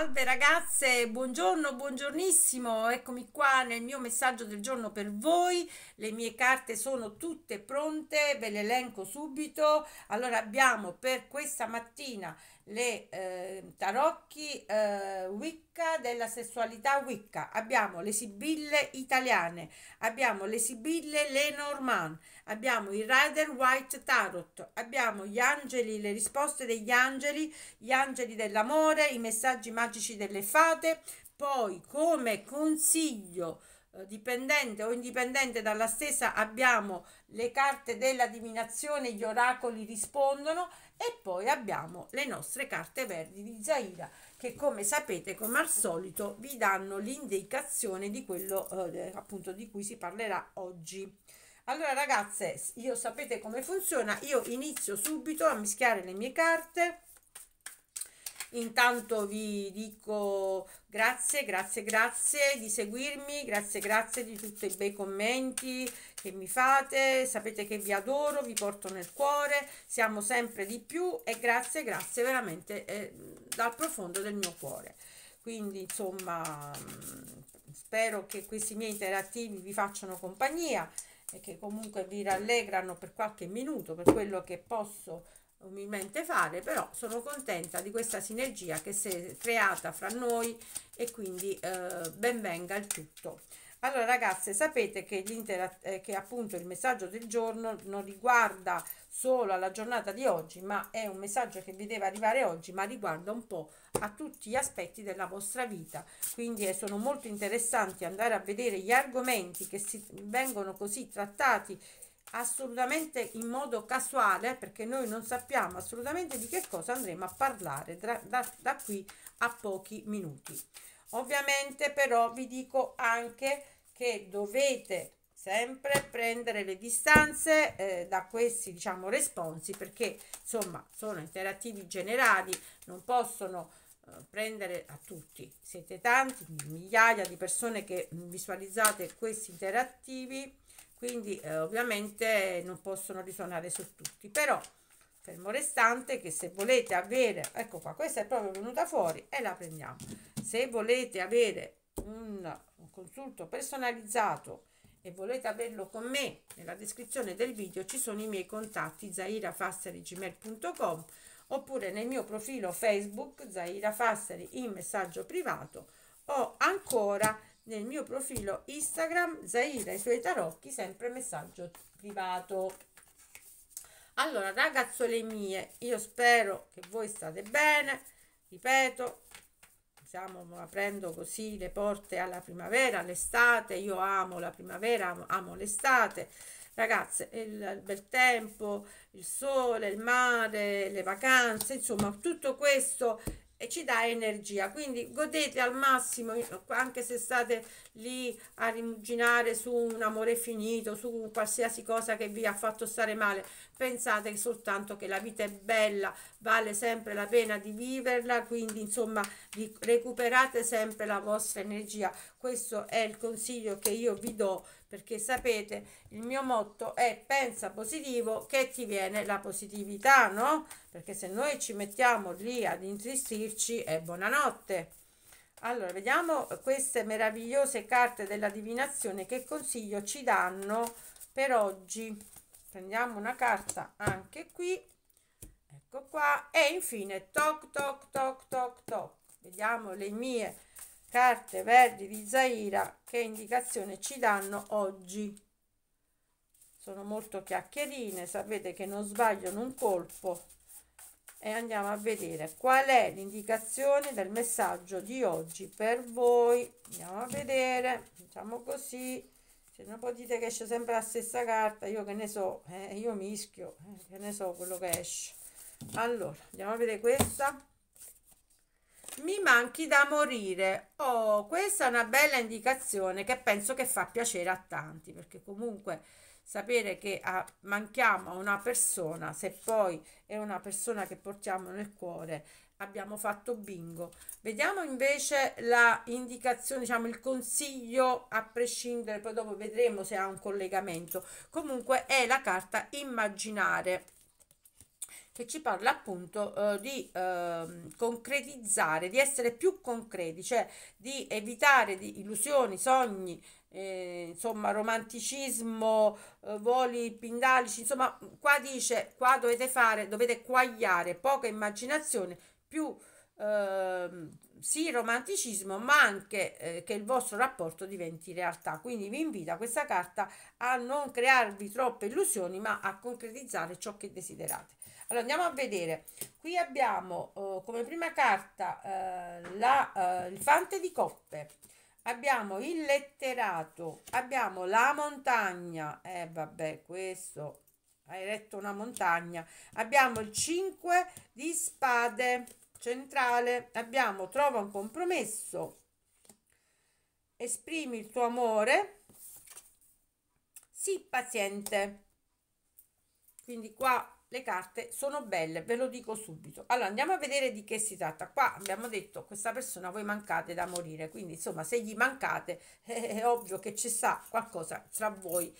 Salve ragazze, buongiorno, buongiornissimo, eccomi qua nel mio messaggio del giorno per voi, le mie carte sono tutte pronte, ve le elenco subito, allora abbiamo per questa mattina le eh, tarocchi eh, Wicca della sessualità Wicca, abbiamo le sibille italiane, abbiamo le sibille le Lenormand, abbiamo i Rider White Tarot, abbiamo gli angeli, le risposte degli angeli, gli angeli dell'amore, i messaggi magici delle fate, poi come consiglio eh, dipendente o indipendente dalla stessa abbiamo le carte della divinazione, gli oracoli rispondono e poi abbiamo le nostre carte verdi di Zaira che come sapete come al solito vi danno l'indicazione di quello eh, appunto di cui si parlerà oggi. Allora ragazze, io sapete come funziona, io inizio subito a mischiare le mie carte Intanto vi dico grazie, grazie, grazie di seguirmi, grazie, grazie di tutti i bei commenti che mi fate, sapete che vi adoro, vi porto nel cuore, siamo sempre di più e grazie, grazie veramente eh, dal profondo del mio cuore. Quindi insomma mm, spero che questi miei interattivi vi facciano compagnia e che comunque vi rallegrano per qualche minuto per quello che posso umilmente fare, però sono contenta di questa sinergia che si è creata fra noi e quindi eh, benvenga il tutto. Allora ragazze sapete che, eh, che appunto il messaggio del giorno non riguarda solo alla giornata di oggi ma è un messaggio che vi deve arrivare oggi ma riguarda un po' a tutti gli aspetti della vostra vita quindi eh, sono molto interessanti andare a vedere gli argomenti che si, vengono così trattati assolutamente in modo casuale perché noi non sappiamo assolutamente di che cosa andremo a parlare da, da, da qui a pochi minuti ovviamente però vi dico anche che dovete sempre prendere le distanze eh, da questi diciamo responsi perché insomma sono interattivi generali non possono eh, prendere a tutti siete tanti migliaia di persone che visualizzate questi interattivi quindi eh, ovviamente non possono risuonare su tutti però fermo restante che se volete avere ecco qua questa è proprio venuta fuori e la prendiamo se volete avere un, un consulto personalizzato e volete averlo con me nella descrizione del video ci sono i miei contatti zairafasseri.gmail.com oppure nel mio profilo facebook zairafasseri in messaggio privato o ancora nel mio profilo Instagram Zaira i suoi tarocchi, sempre messaggio privato. Allora, ragazzole mie, io spero che voi state bene. Ripeto, stiamo aprendo così le porte alla primavera, all'estate. Io amo la primavera, amo, amo l'estate. Ragazze, il, il bel tempo, il sole, il mare, le vacanze, insomma, tutto questo e ci dà energia quindi godete al massimo anche se state lì a rimuginare su un amore finito su qualsiasi cosa che vi ha fatto stare male pensate soltanto che la vita è bella vale sempre la pena di viverla quindi insomma recuperate sempre la vostra energia questo è il consiglio che io vi do perché sapete il mio motto è pensa positivo che ti viene la positività, no? Perché se noi ci mettiamo lì ad intristirci è buonanotte. Allora, vediamo queste meravigliose carte della divinazione che consiglio ci danno per oggi. Prendiamo una carta anche qui. Ecco qua. E infine, toc toc toc toc toc. Vediamo le mie carte verdi di Zaira che indicazione ci danno oggi sono molto chiacchierine sapete che non sbagliano un colpo e andiamo a vedere qual è l'indicazione del messaggio di oggi per voi andiamo a vedere diciamo così se non potete che esce sempre la stessa carta io che ne so eh, io mischio eh, che ne so quello che esce allora andiamo a vedere questa mi manchi da morire. Oh, questa è una bella indicazione che penso che fa piacere a tanti, perché comunque sapere che a, ah, manchiamo a una persona, se poi è una persona che portiamo nel cuore, abbiamo fatto bingo. Vediamo invece la indicazione, diciamo il consiglio a prescindere, poi dopo vedremo se ha un collegamento. Comunque è la carta immaginare che ci parla appunto eh, di eh, concretizzare, di essere più concreti, cioè di evitare di illusioni, sogni, eh, insomma romanticismo, eh, voli pindalici, insomma qua dice, qua dovete fare, dovete quagliare poca immaginazione, più ehm, sì romanticismo, ma anche eh, che il vostro rapporto diventi realtà. Quindi vi invito a questa carta a non crearvi troppe illusioni, ma a concretizzare ciò che desiderate. Allora andiamo a vedere. Qui abbiamo eh, come prima carta eh, la, eh, il fante di coppe. Abbiamo il letterato, abbiamo la montagna, e eh, vabbè questo, hai letto una montagna. Abbiamo il 5 di spade centrale, abbiamo trova un compromesso, esprimi il tuo amore, sii paziente. Quindi qua le carte sono belle, ve lo dico subito. Allora andiamo a vedere di che si tratta. Qua abbiamo detto questa persona voi mancate da morire, quindi insomma se gli mancate è ovvio che ci sta qualcosa tra voi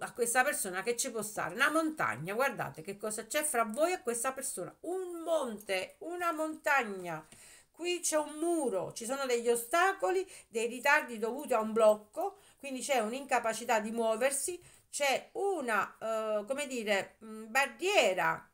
a questa persona che ci può stare una montagna guardate che cosa c'è fra voi e questa persona un monte una montagna qui c'è un muro ci sono degli ostacoli dei ritardi dovuti a un blocco quindi c'è un'incapacità di muoversi, c'è una, eh, come dire, mm, barriera.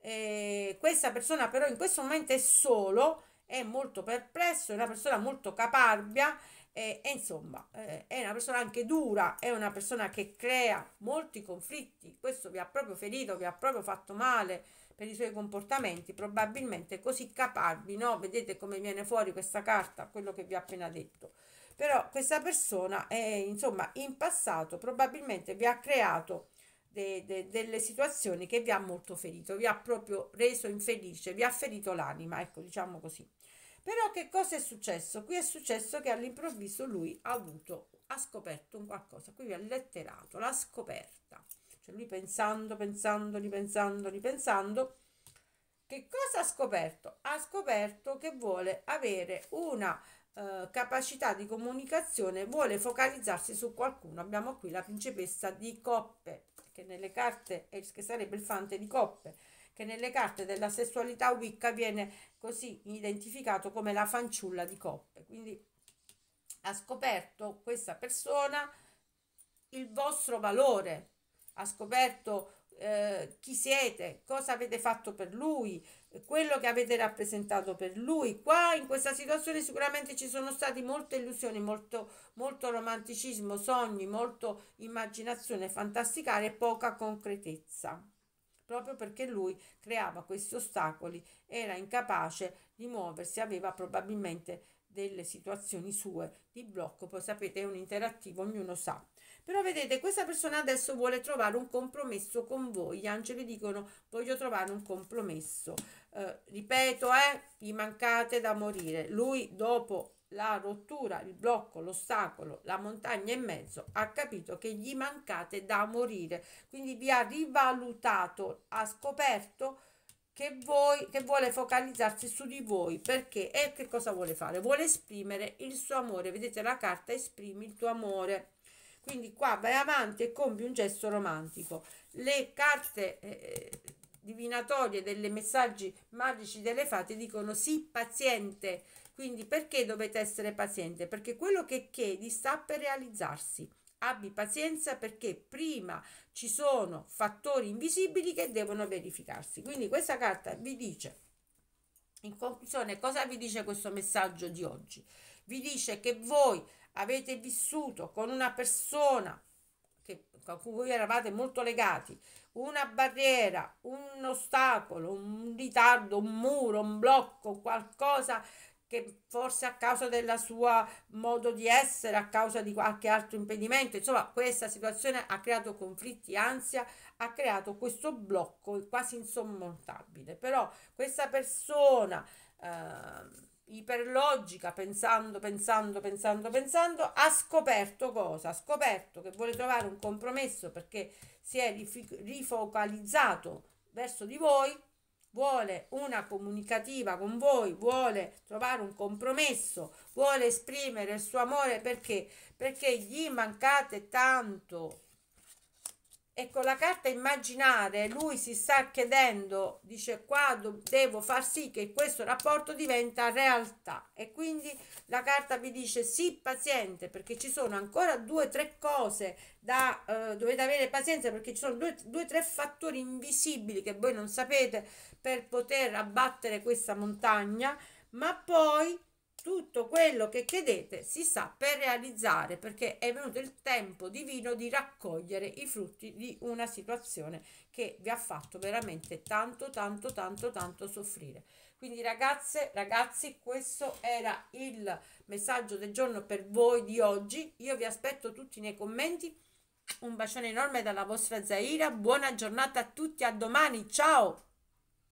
Eh, questa persona però in questo momento è solo, è molto perplesso, è una persona molto caparbia e, eh, e insomma eh, è una persona anche dura, è una persona che crea molti conflitti, questo vi ha proprio ferito, vi ha proprio fatto male per i suoi comportamenti, probabilmente così caparbi, no? Vedete come viene fuori questa carta, quello che vi ho appena detto però questa persona è insomma in passato probabilmente vi ha creato de, de, delle situazioni che vi ha molto ferito, vi ha proprio reso infelice, vi ha ferito l'anima, ecco diciamo così. Però che cosa è successo? Qui è successo che all'improvviso lui ha avuto, ha scoperto un qualcosa, qui vi ha letterato, l'ha scoperta. Cioè lui pensando, pensando, ripensando, ripensando, che cosa ha scoperto? Ha scoperto che vuole avere una eh, capacità di comunicazione vuole focalizzarsi su qualcuno. Abbiamo qui la principessa di coppe, che nelle carte, eh, che sarebbe il fante di coppe, che nelle carte della sessualità Wicca viene così identificato come la fanciulla di coppe. Quindi ha scoperto questa persona il vostro valore, ha scoperto eh, chi siete, cosa avete fatto per lui, quello che avete rappresentato per lui. Qua in questa situazione sicuramente ci sono state molte illusioni, molto, molto romanticismo, sogni, molto immaginazione fantasticare e poca concretezza. Proprio perché lui creava questi ostacoli, era incapace di muoversi, aveva probabilmente delle situazioni sue di blocco, poi sapete è un interattivo, ognuno sa. Però vedete, questa persona adesso vuole trovare un compromesso con voi, gli angeli dicono voglio trovare un compromesso. Eh, ripeto, eh, gli mancate da morire. Lui dopo la rottura, il blocco, l'ostacolo, la montagna in mezzo, ha capito che gli mancate da morire, quindi vi ha rivalutato, ha scoperto che, voi, che vuole focalizzarsi su di voi perché e che cosa vuole fare? Vuole esprimere il suo amore. Vedete la carta esprimi il tuo amore. Quindi qua vai avanti e compi un gesto romantico. Le carte eh, eh, divinatorie delle messaggi magici delle fate dicono sì paziente. Quindi perché dovete essere paziente? Perché quello che chiedi sta per realizzarsi abbi pazienza perché prima ci sono fattori invisibili che devono verificarsi. Quindi questa carta vi dice, in conclusione, cosa vi dice questo messaggio di oggi? Vi dice che voi avete vissuto con una persona che, con cui eravate molto legati, una barriera, un ostacolo, un ritardo, un muro, un blocco, qualcosa che forse a causa del suo modo di essere, a causa di qualche altro impedimento, insomma questa situazione ha creato conflitti, ansia, ha creato questo blocco quasi insormontabile, però questa persona eh, iperlogica, pensando, pensando, pensando, pensando, ha scoperto cosa? Ha scoperto che vuole trovare un compromesso perché si è rifocalizzato verso di voi vuole una comunicativa con voi, vuole trovare un compromesso, vuole esprimere il suo amore perché? Perché gli mancate tanto. Ecco la carta immaginare lui si sta chiedendo, dice qua devo far sì che questo rapporto diventa realtà e quindi la carta vi dice sì paziente perché ci sono ancora due o tre cose da eh, dovete avere pazienza perché ci sono due o tre fattori invisibili che voi non sapete per poter abbattere questa montagna ma poi tutto quello che chiedete si sa per realizzare perché è venuto il tempo divino di raccogliere i frutti di una situazione che vi ha fatto veramente tanto tanto tanto tanto soffrire quindi ragazze ragazzi questo era il messaggio del giorno per voi di oggi io vi aspetto tutti nei commenti un bacione enorme dalla vostra Zaira buona giornata a tutti a domani ciao